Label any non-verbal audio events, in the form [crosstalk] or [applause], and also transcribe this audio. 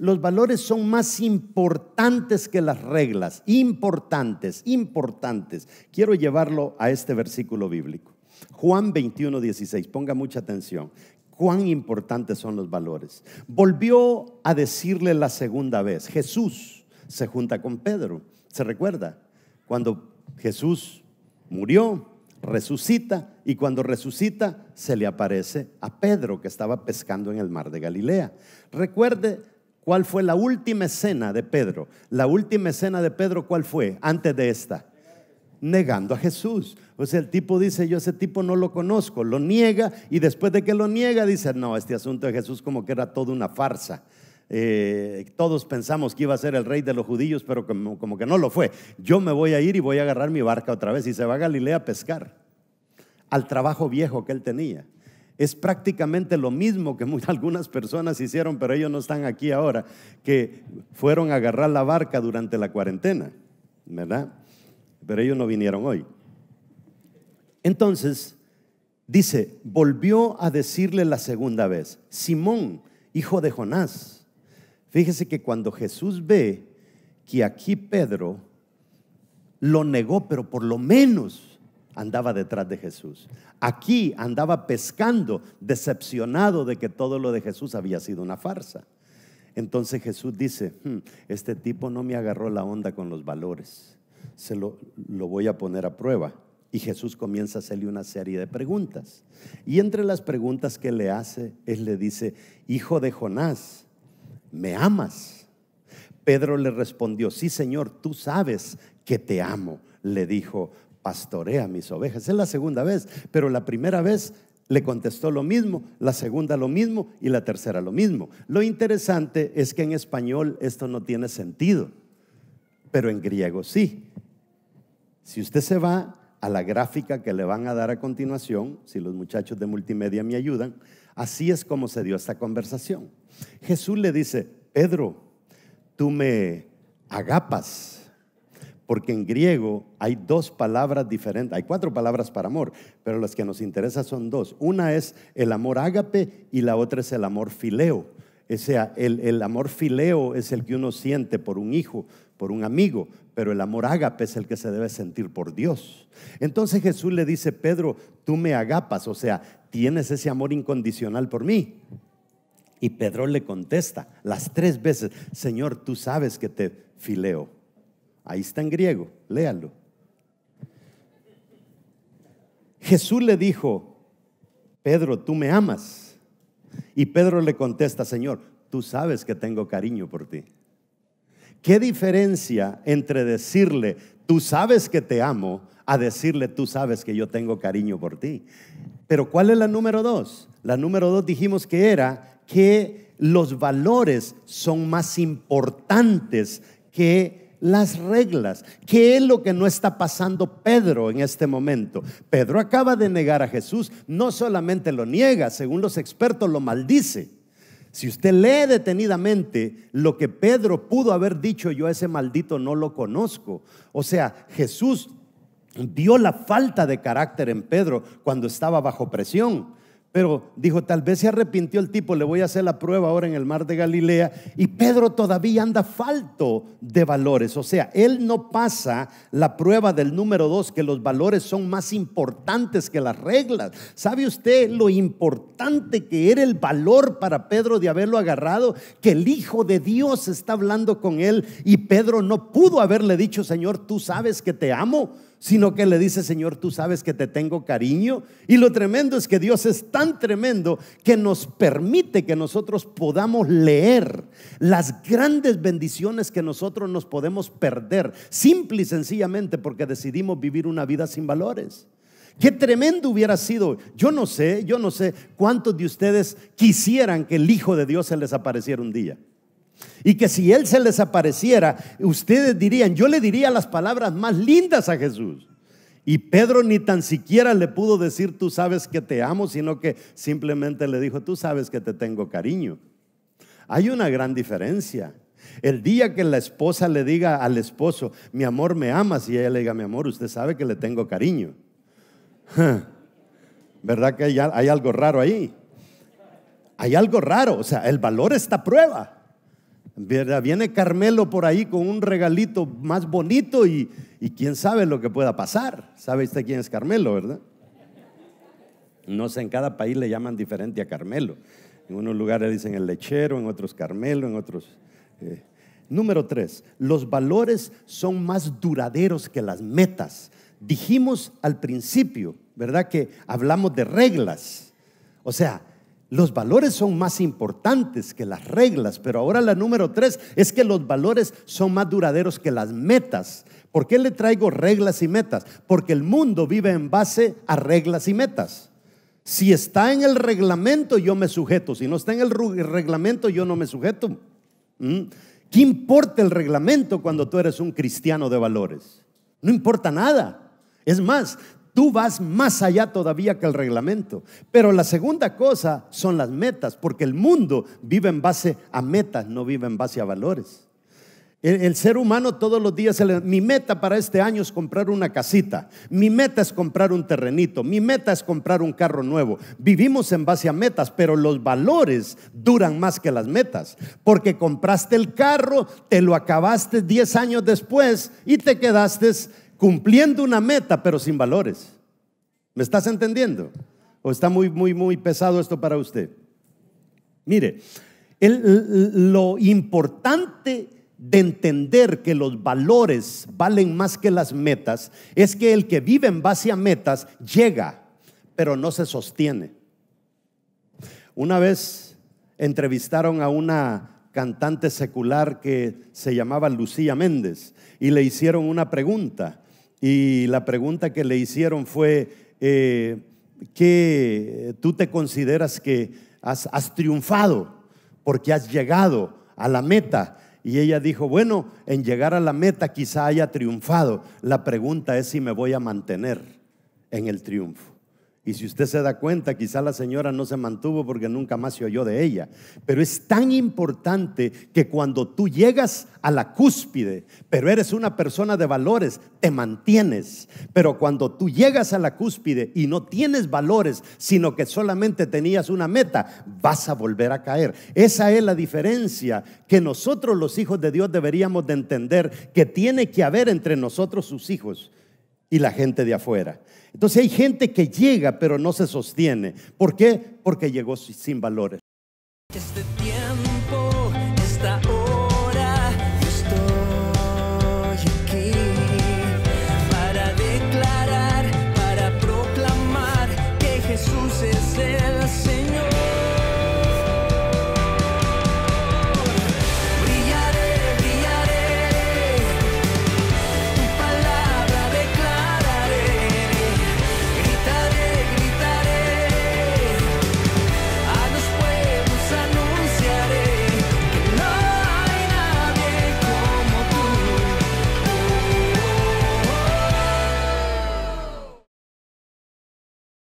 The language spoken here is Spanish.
los valores son más importantes que las reglas, importantes, importantes. Quiero llevarlo a este versículo bíblico. Juan 21, 16, ponga mucha atención. Cuán importantes son los valores. Volvió a decirle la segunda vez, Jesús se junta con Pedro. ¿Se recuerda? Cuando Jesús murió, resucita y cuando resucita se le aparece a Pedro que estaba pescando en el mar de Galilea. Recuerde ¿Cuál fue la última escena de Pedro? La última escena de Pedro, ¿cuál fue? Antes de esta. Negando a Jesús. O sea, el tipo dice, yo ese tipo no lo conozco, lo niega y después de que lo niega dice, no, este asunto de Jesús como que era toda una farsa. Eh, todos pensamos que iba a ser el rey de los judíos, pero como que no lo fue. Yo me voy a ir y voy a agarrar mi barca otra vez y se va a Galilea a pescar al trabajo viejo que él tenía es prácticamente lo mismo que [laughs] algunas personas hicieron, pero ellos no están aquí ahora, que fueron a agarrar la barca durante la cuarentena, ¿verdad? Pero ellos no vinieron hoy. Entonces, dice, volvió a decirle la segunda vez, Simón, hijo de Jonás. Fíjese que cuando Jesús ve que aquí Pedro lo negó, pero por lo menos andaba detrás de Jesús. Aquí andaba pescando, decepcionado de que todo lo de Jesús había sido una farsa. Entonces Jesús dice, hmm, este tipo no me agarró la onda con los valores, se lo, lo voy a poner a prueba. Y Jesús comienza a hacerle una serie de preguntas. Y entre las preguntas que le hace, él le dice, hijo de Jonás, ¿me amas? Pedro le respondió, sí Señor, tú sabes que te amo, le dijo pastorea mis ovejas. Es la segunda vez, pero la primera vez le contestó lo mismo, la segunda lo mismo y la tercera lo mismo. Lo interesante es que en español esto no tiene sentido, pero en griego sí. Si usted se va a la gráfica que le van a dar a continuación, si los muchachos de multimedia me ayudan, así es como se dio esta conversación. Jesús le dice, Pedro, tú me agapas porque en griego hay dos palabras diferentes, hay cuatro palabras para amor, pero las que nos interesan son dos. Una es el amor ágape y la otra es el amor fileo. O sea, el, amor fileo es el que uno siente por un hijo, por un amigo, pero el amor ágape es el que se debe sentir por Dios. Entonces Jesús le dice, Pedro, tú me agapas, o sea, tienes ese amor incondicional por mí. Y Pedro le contesta las tres veces, Señor, tú sabes que te fileo. Ahí está en griego, léalo. Jesús le dijo, Pedro, tú me amas. Y Pedro le contesta, Señor, tú sabes que tengo cariño por ti. ¿Qué diferencia entre decirle, tú sabes que te amo, a decirle, tú sabes que yo tengo cariño por ti? Pero ¿cuál es la número dos? La número dos dijimos que era que los valores son más importantes que las reglas. ¿Qué es lo que no está pasando Pedro en este momento? Pedro acaba de negar a Jesús, no solamente lo niega, según los expertos lo maldice. Si usted lee detenidamente lo que Pedro pudo haber dicho, yo a ese maldito no lo conozco. O sea, Jesús vio la falta de carácter en Pedro cuando estaba bajo presión. Pero dijo, tal vez se arrepintió el tipo, le voy a hacer la prueba ahora en el mar de Galilea. Y Pedro todavía anda falto de valores. O sea, él no pasa la prueba del número dos, que los valores son más importantes que las reglas. ¿Sabe usted lo importante que era el valor para Pedro de haberlo agarrado? Que el Hijo de Dios está hablando con él y Pedro no pudo haberle dicho, Señor, tú sabes que te amo sino que le dice, Señor, tú sabes que te tengo cariño. Y lo tremendo es que Dios es tan tremendo que nos permite que nosotros podamos leer las grandes bendiciones que nosotros nos podemos perder, simple y sencillamente porque decidimos vivir una vida sin valores. Qué tremendo hubiera sido. Yo no sé, yo no sé cuántos de ustedes quisieran que el Hijo de Dios se les apareciera un día. Y que si Él se les apareciera, ustedes dirían, yo le diría las palabras más lindas a Jesús. Y Pedro ni tan siquiera le pudo decir, tú sabes que te amo, sino que simplemente le dijo, tú sabes que te tengo cariño. Hay una gran diferencia. El día que la esposa le diga al esposo, mi amor, me amas, y ella le diga, mi amor, usted sabe que le tengo cariño. [laughs] ¿Verdad que hay, algo raro ahí? Hay algo raro, o sea, el valor está prueba. Viene Carmelo por ahí con un regalito más bonito y, quién sabe lo que pueda pasar. ¿Sabe usted quién es Carmelo, verdad? No sé, en cada país le llaman diferente a Carmelo. En unos lugares dicen el lechero, en otros Carmelo, en otros... Eh. Número tres, los valores son más duraderos que las metas. Dijimos al principio, ¿verdad? Que hablamos de reglas. O sea, los valores son más importantes que las reglas, pero ahora la número tres es que los valores son más duraderos que las metas. ¿Por qué le traigo reglas y metas? Porque el mundo vive en base a reglas y metas. Si está en el reglamento, yo me sujeto. Si no está en el reglamento, yo no me sujeto. ¿Mm? ¿Qué importa el reglamento cuando tú eres un cristiano de valores? No importa nada. Es más, Tú vas más allá todavía que el reglamento. Pero la segunda cosa son las metas, porque el mundo vive en base a metas, no vive en base a valores. El, ser humano todos los días, mi meta para este año es comprar una casita, mi meta es comprar un terrenito, mi meta es comprar un carro nuevo. Vivimos en base a metas, pero los valores duran más que las metas, porque compraste el carro, te lo acabaste 10 años después y te quedaste cumpliendo una meta pero sin valores. ¿Me estás entendiendo? ¿O está muy, muy, muy pesado esto para usted? Mire, lo importante de entender que los valores valen más que las metas es que el que vive en base a metas llega, pero no se sostiene. Una vez entrevistaron a una cantante secular que se llamaba Lucía Méndez y le hicieron una pregunta y la pregunta que le hicieron fue, eh, ¿qué tú te consideras que has, has triunfado porque has llegado a la meta? Y ella dijo, bueno, en llegar a la meta quizá haya triunfado. La pregunta es si me voy a mantener en el triunfo. Y si usted se da cuenta, quizá la señora no se mantuvo porque nunca más se oyó de ella. Pero es tan importante que cuando tú llegas a la cúspide, pero eres una persona de valores, te mantienes. Pero cuando tú llegas a la cúspide y no tienes valores, sino que solamente tenías una meta, vas a volver a caer. Esa es la diferencia que nosotros los hijos de Dios deberíamos de entender que tiene que haber entre nosotros sus hijos y la gente de afuera. Entonces hay gente que llega pero no se sostiene. ¿Por qué? Porque llegó sin valores. Este